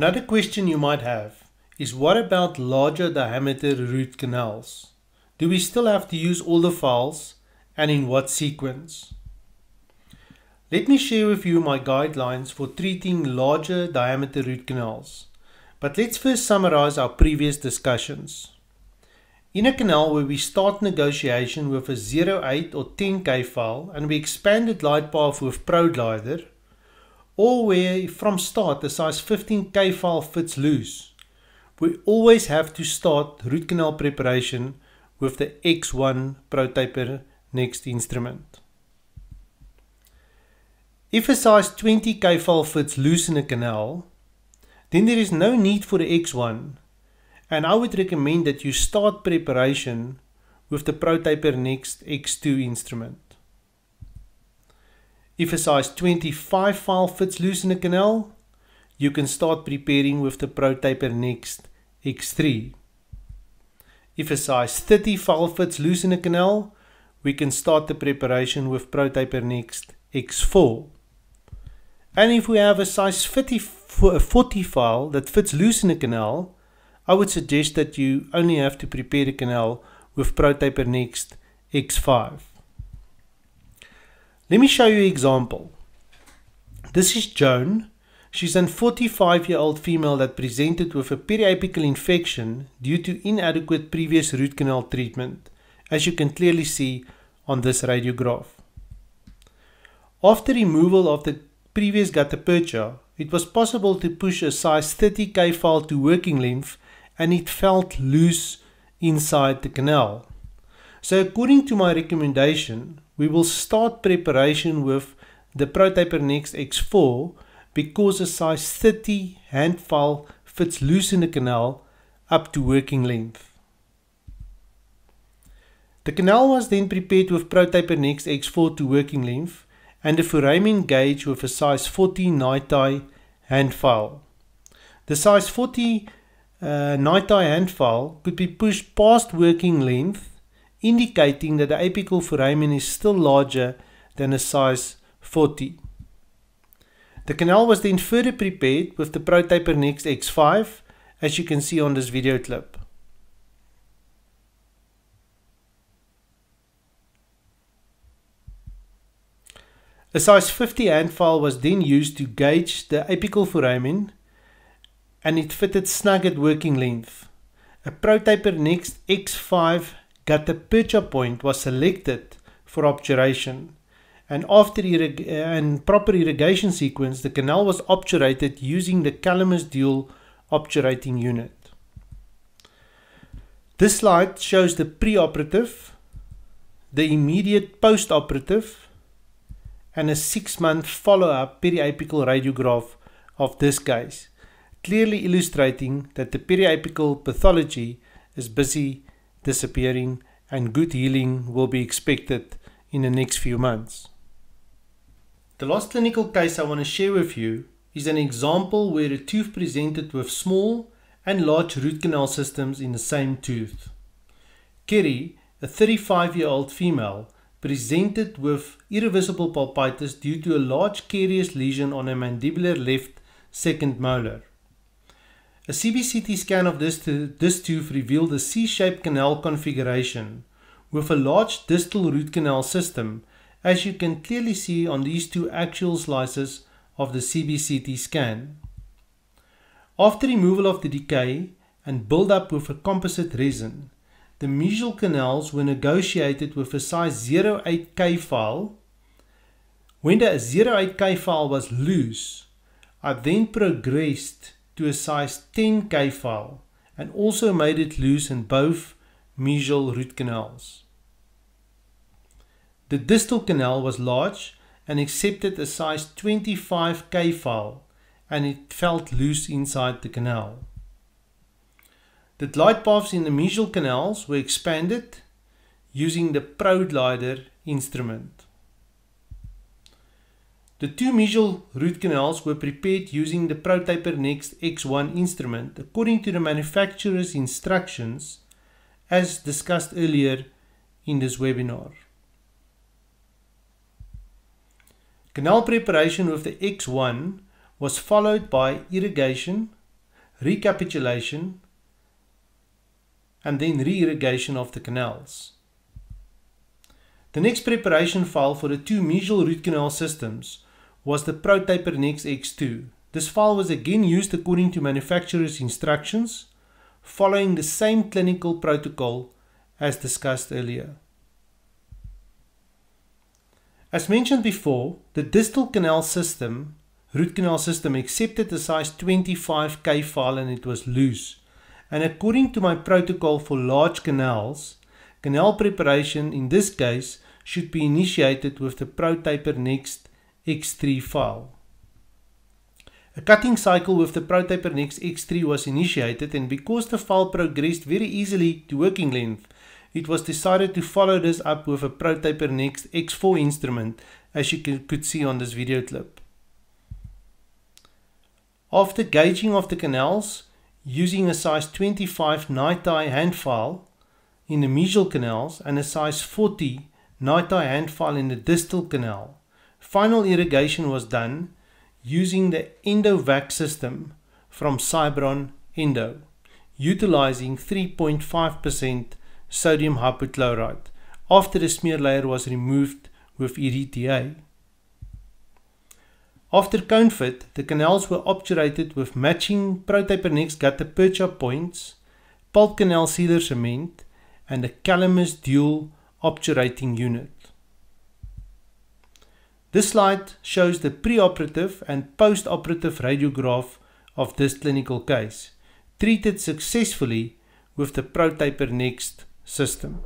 Another question you might have is what about larger diameter root canals? Do we still have to use all the files and in what sequence? Let me share with you my guidelines for treating larger diameter root canals. But let's first summarize our previous discussions. In a canal where we start negotiation with a 08 or 10K file and we expanded light path with ProGlider, All where from start the size 15k file fits loose. We always have to start root canal preparation with the X1 ProTaper next instrument. If a size 20k file fits loose in a canal, then there is no need for the X1 and I would recommend that you start preparation with the ProTaper next X2 instrument. If a size 25 file fits loose in a canal, you can start preparing with the ProTaper Next X3. If a size 30 file fits loose in a canal, we can start the preparation with ProTaper Next X4. And if we have a size 50 40 file that fits loose in a canal, I would suggest that you only have to prepare the canal with ProTaper Next X5. Let me show you an example. This is Joan. She's a 45 year old female that presented with a periapical infection due to inadequate previous root canal treatment, as you can clearly see on this radiograph. After removal of the previous gutta percha, it was possible to push a size 30k file to working lymph and it felt loose inside the canal. So according to my recommendation, we will start preparation with the ProTaper Next X4 because a size 30 hand file fits loose in the canal up to working length. The canal was then prepared with ProTaper Next X4 to working length and a foramen gauge with a size 40 night tie hand file. The size 40 uh, night tie hand file could be pushed past working length indicating that the apical foramen is still larger than a size 40. The canal was then further prepared with the Protaper Next X5 as you can see on this video clip. A size 50 hand file was then used to gauge the apical foramen and it fitted snug at working length. A Protaper Next X5 Gattapucha point was selected for obturation and after irrig- and proper irrigation sequence, the canal was obturated using the Calamus dual obturating unit. This slide shows the preoperative, the immediate postoperative, and a six-month follow-up periapical radiograph of this case, clearly illustrating that the periapical pathology is busy disappearing and good healing will be expected in the next few months. The last clinical case I want to share with you is an example where a tooth presented with small and large root canal systems in the same tooth. Kerry, a 35 year old female, presented with irreversible pulpitis due to a large carious lesion on her mandibular left second molar. A CBCT scan of this to this tooth revealed a C-shaped canal configuration with a large distal root canal system, as you can clearly see on these two actual slices of the CBCT scan. After removal of the decay and build up with a composite resin, the mesial canals were negotiated with a size 08K file. When the 08K file was loose, I then progressed to a size 10k file and also made it loose in both mesial root canals. The distal canal was large and accepted a size 25k file and it felt loose inside the canal. The glide paths in the mesial canals were expanded using the ProGlider instrument. The two mesial root canals were prepared using the Protaper Next X1 instrument according to the manufacturer's instructions as discussed earlier in this webinar. Canal preparation with the X1 was followed by irrigation, recapitulation, and then re-irrigation of the canals. The next preparation file for the two mesial root canal systems was the prototype NX X2. This file was again used according to manufacturer's instructions, following the same clinical protocol as discussed earlier. As mentioned before, the distal canal system, root canal system, accepted the size 25K file and it was loose. And according to my protocol for large canals, canal preparation in this case should be initiated with the ProTaper Next 2.0. X3 file. A cutting cycle with the Protaper Nex X3 was initiated and because the file progressed very easily to working length, it was decided to follow this up with a Protaper Nex X4 instrument as you could see on this video clip. After gauging of the canals using a size 25 night-eye hand file in the mesial canals and a size 40 night-eye hand file in the distal canals, Final irrigation was done using the Indovac system from Cybron Indo, utilizing 3.5% sodium hypochlorite after the smear layer was removed with EDTA. After cone fit, the canals were obturated with matching ProTapernex gutter percha points, pulp canal sealer cement, and a Calamus dual obturating unit. This slide shows the preoperative and postoperative radiograph of this clinical case, treated successfully with the ProTaper Next system.